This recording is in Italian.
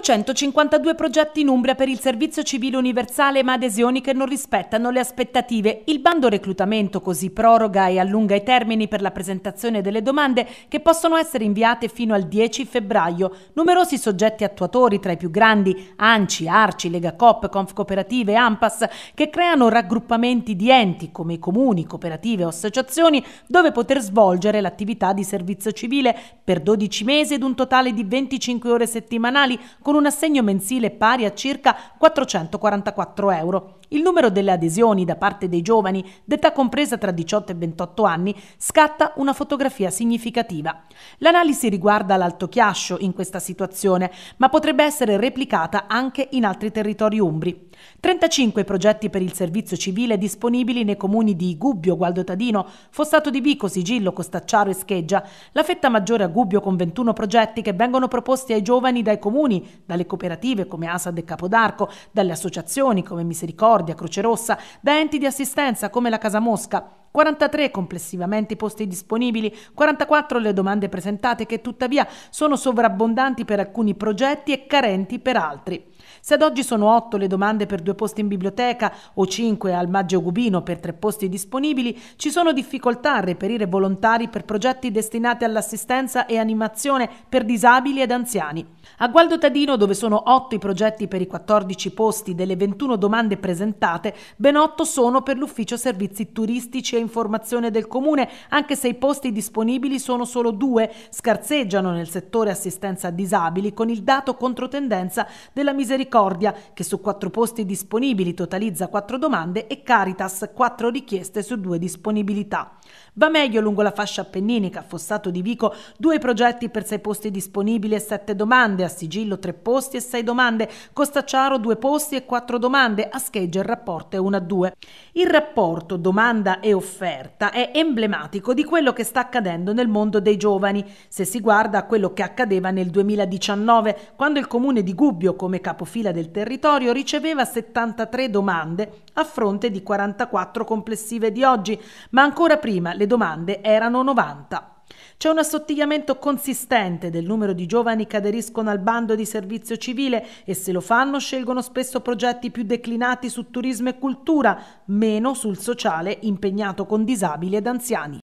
452 progetti in Umbria per il servizio civile universale ma adesioni che non rispettano le aspettative. Il bando reclutamento così proroga e allunga i termini per la presentazione delle domande che possono essere inviate fino al 10 febbraio. Numerosi soggetti attuatori, tra i più grandi ANCI, ARCI, LegaCop, Cop, Confcooperative, AMPAS, che creano raggruppamenti di enti come comuni, cooperative o associazioni dove poter svolgere l'attività di servizio civile per 12 mesi ed un totale di 25 ore settimanali con un assegno mensile pari a circa 444 euro. Il numero delle adesioni da parte dei giovani, d'età compresa tra 18 e 28 anni, scatta una fotografia significativa. L'analisi riguarda l'Alto Chiascio in questa situazione, ma potrebbe essere replicata anche in altri territori umbri. 35 progetti per il servizio civile disponibili nei comuni di Gubbio, Gualdo Tadino, Fossato di Vico, Sigillo, Costacciaro e Scheggia. La fetta maggiore a Gubbio con 21 progetti che vengono proposti ai giovani dai comuni, dalle cooperative come Asad e Capodarco, dalle associazioni come Misericordia, Croce Rossa, da enti di assistenza come la Casa Mosca. 43 complessivamente i posti disponibili, 44 le domande presentate che tuttavia sono sovrabbondanti per alcuni progetti e carenti per altri. Se ad oggi sono 8 le domande per due posti in biblioteca o 5 al Maggio Gubino per tre posti disponibili, ci sono difficoltà a reperire volontari per progetti destinati all'assistenza e animazione per disabili ed anziani. A Gualdo Tadino, dove sono 8 i progetti per i 14 posti delle 21 domande presentate, ben 8 sono per l'Ufficio Servizi Turistici e informazione del comune, anche se i posti disponibili sono solo due, scarseggiano nel settore assistenza a disabili con il dato controtendenza della Misericordia, che su quattro posti disponibili totalizza quattro domande e Caritas quattro richieste su due disponibilità. Va meglio lungo la fascia appenninica, Fossato di Vico, due progetti per sei posti disponibili e sette domande, a Sigillo tre posti e sei domande, Costacciaro due posti e quattro domande, a Scheggia il rapporto è 1 a 2. Il rapporto domanda e offerta è emblematico di quello che sta accadendo nel mondo dei giovani, se si guarda a quello che accadeva nel 2019, quando il comune di Gubbio come capofila del territorio riceveva 73 domande a fronte di 44 complessive di oggi, ma ancora prima prima le domande erano 90. C'è un assottigliamento consistente del numero di giovani che aderiscono al bando di servizio civile e se lo fanno scelgono spesso progetti più declinati su turismo e cultura, meno sul sociale impegnato con disabili ed anziani.